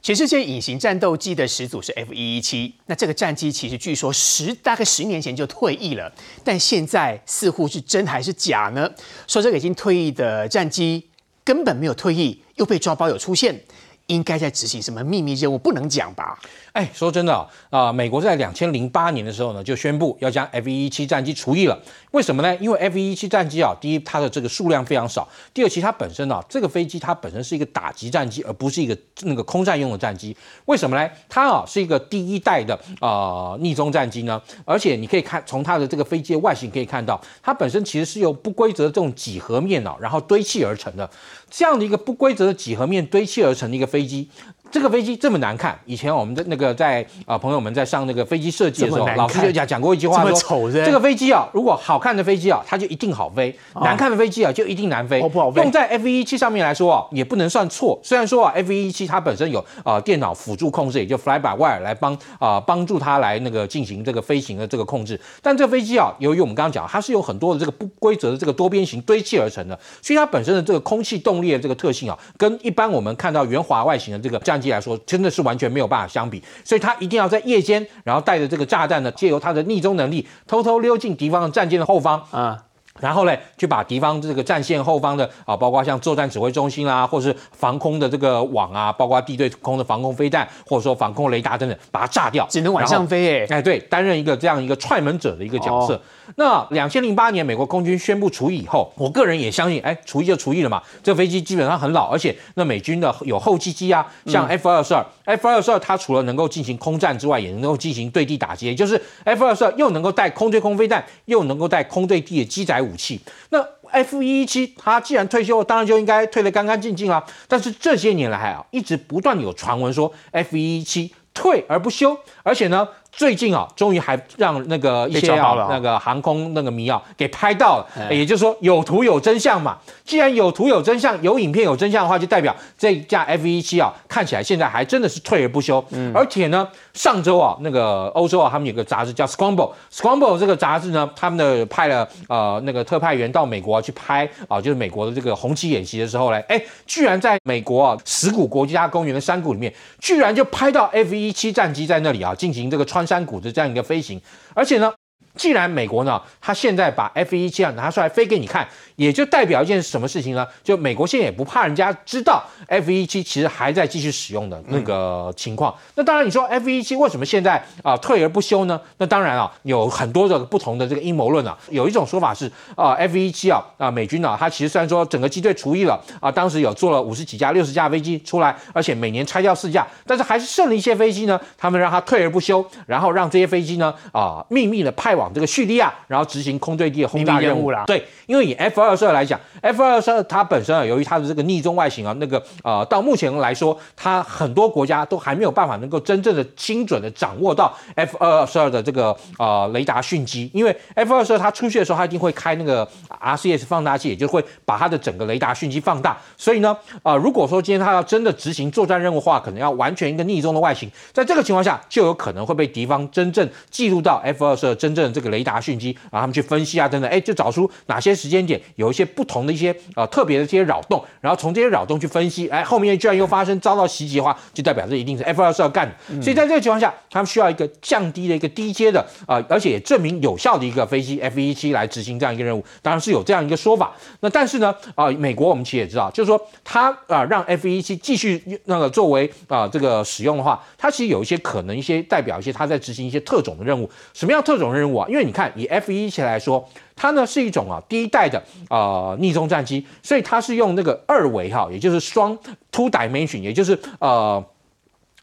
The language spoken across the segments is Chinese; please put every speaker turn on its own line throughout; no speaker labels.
全世界隐形战斗机的始祖是 F 一一七，那这个战机其实据说十大概十年前就退役了，但现在似乎是真还是假呢？说这个已经退役的战机根本没有退役，又被抓包有出现。应该在执行什么秘密任务？不能讲吧？哎，说真的啊，美国在两千零八年的时候呢，就宣布要将 F 一七战机除役了。为什么呢？因为 F 一七战机啊，第一，它的这个数量非常少；第二，其它本身啊，这个飞机它本身是一个打击战机，而不是一个那个空战用的战机。为什么呢？它啊是一个第一代的啊逆中战机呢？而且你可以看从它的这个飞机外形可以看到，它本身其实是由不规则的这种几何面啊，然后堆砌而成的。这样的一个不规则的几何面堆砌而成的一个飞机。这个飞机这么难看，以前我们的那个在啊朋友们在上那个飞机设计的时候，老师就讲讲过一句话说，这个飞机啊，如果好看的飞机啊，它就一定好飞，难看的飞机啊就一定难飞，不好飞。用在 F17 上面来说啊，也不能算错。虽然说啊，F17 它本身有啊电脑辅助控制，也就 fly by wire 来帮啊帮助它来那个进行这个飞行的这个控制。但这飞机啊，由于我们刚刚讲，它是有很多的这个不规则的这个多边形堆砌而成的，所以它本身的这个空气动力的这个特性啊，跟一般我们看到圆滑外形的这个加。来说，真的是完全没有办法相比，所以他一定要在夜间，然后带着这个炸弹呢，借由他的逆踪能力，偷偷溜进敌方的战舰的后方啊。然后嘞，去把敌方这个战线后方的啊，包括像作战指挥中心啦，或是防空的这个网啊，包括地对空的防空飞弹，或者说防空雷达等等，把它炸掉。只能往上飞，哎哎，对，担任一个这样一个踹门者的一个角色。那两千零八年美国空军宣布除役以后，我个人也相信，哎，除役就除役了嘛。这飞机基本上很老，而且那美军的有后继机啊，像 F 二十二、F 二十二，它除了能够进行空战之外，也能够进行对地打击，也就是 F 二十二又能够带空对空飞弹，又能够带空对地的机载。武器，那 F 一一七，他既然退休，当然就应该退得干干净净啊。但是这些年来，啊，一直不断有传闻说 F 一一七退而不休，而且呢。最近啊，终于还让那个一些啊，那个航空那个迷啊给拍到了。也就是说，有图有真相嘛。既然有图有真相，有影片有真相的话，就代表这架 F 一七啊，看起来现在还真的是退而不休。嗯。而且呢，上周啊，那个欧洲啊，他们有个杂志叫 Scramble，Scramble 这个杂志呢，他们的派了呃那个特派员到美国去拍啊，就是美国的这个红旗演习的时候嘞，哎，居然在美国啊石谷国家公园的山谷里面，居然就拍到 F 一七战机在那里啊进行这个穿。山谷的这样一个飞行，而且呢。既然美国呢，他现在把 F-17 拿出来飞给你看，也就代表一件什么事情呢？就美国现在也不怕人家知道 F-17 其实还在继续使用的那个情况。那当然，你说 F-17 为什么现在啊退而不休呢？那当然啊，有很多的不同的这个阴谋论啊。有一种说法是啊，F-17 啊啊，美军呢，他其实虽然说整个机队除役了啊，当时有做了五十几架、六十架飞机出来，而且每年拆掉四架，但是还是剩了一些飞机呢。他们让它退而不休，然后让这些飞机呢啊秘密的派往。这个叙利亚，然后执行空对地的轰炸任务啦。对，因为以 F 二十二来讲，F 二十二它本身啊，由于它的这个逆中外形啊，那个呃，到目前来说，它很多国家都还没有办法能够真正的精准的掌握到 F 二十二的这个呃雷达讯息，因为 F 二十二它出去的时候，它一定会开那个 RCS 放大器，也就会把它的整个雷达讯息放大。所以呢，啊，如果说今天它要真的执行作战任务的话，可能要完全一个逆中的外形，在这个情况下，就有可能会被敌方真正记录到 F 二十二真正。这个雷达讯息，然后他们去分析啊，等等，哎，就找出哪些时间点有一些不同的一些啊特别的这些扰动，然后从这些扰动去分析，哎，后面居然又发生遭到袭击的话，就代表这一定是 F22 要干的。所以在这个情况下，他们需要一个降低的一个低阶的啊，而且也证明有效的一个飞机 F17 来执行这样一个任务，当然是有这样一个说法。那但是呢，啊，美国我们其实也知道，就是说他啊让 F17 继续那个作为啊这个使用的话，它其实有一些可能一些代表一些他在执行一些特种的任务，什么样特种任务？因为你看，以 F 一来说，它呢是一种啊第一代的啊逆中战机，所以它是用那个二维哈，也就是双 two dimension，也就是呃。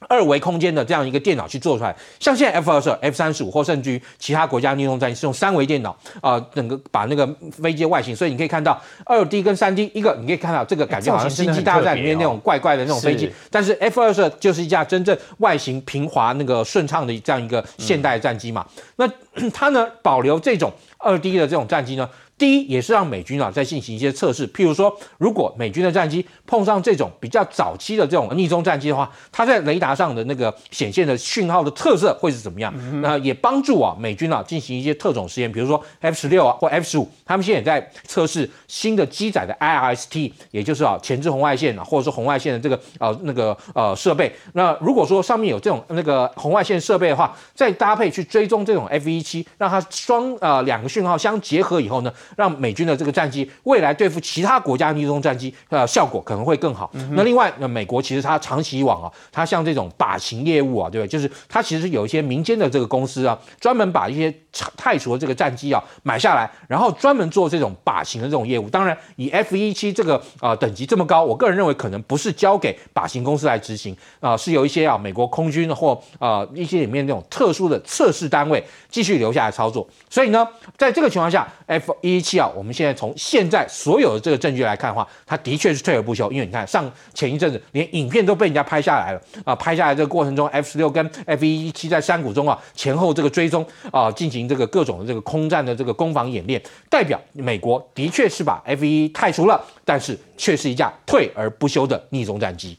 二维空间的这样一个电脑去做出来，像现在 F 二十二、F 三十五、甚至于其他国家的运动战机是用三维电脑啊，整个把那个飞机的外形，所以你可以看到二 D 跟三 D，一个你可以看到这个感觉好像《星际大战》里面那种怪怪的那种飞机，但是 F 二十二就是一架真正外形平滑、那个顺畅的这样一个现代战机嘛。那它呢，保留这种二 D 的这种战机呢？第一也是让美军啊再进行一些测试，譬如说，如果美军的战机碰上这种比较早期的这种逆中战机的话，它在雷达上的那个显现的讯号的特色会是怎么样？那也帮助啊美军啊进行一些特种实验，比如说 F 十六啊或 F 十五，他们现在也在测试新的机载的 IRST，也就是啊前置红外线啊或者是红外线的这个呃那个呃设备。那如果说上面有这种那个红外线设备的话，再搭配去追踪这种 F 一七，让它双啊两个讯号相结合以后呢？让美军的这个战机未来对付其他国家的这种战机，呃，效果可能会更好。那另外，那美国其实它长期以往啊，它像这种靶型业务啊，对不对？就是它其实有一些民间的这个公司啊，专门把一些泰铢的这个战机啊买下来，然后专门做这种靶型的这种业务。当然，以 F 一七这个啊等级这么高，我个人认为可能不是交给靶型公司来执行啊，是有一些啊美国空军或呃一些里面那种特殊的测试单位继续留下来操作。所以呢，在这个情况下，F 一。一期啊，我们现在从现在所有的这个证据来看的话，它的确是退而不休。因为你看，上前一阵子连影片都被人家拍下来了啊，拍下来这个过程中，F 十六跟 F 一七在山谷中啊前后这个追踪啊，进行这个各种的这个空战的这个攻防演练，代表美国的确是把 F 一太除了，但是却是一架退而不休的逆中战机。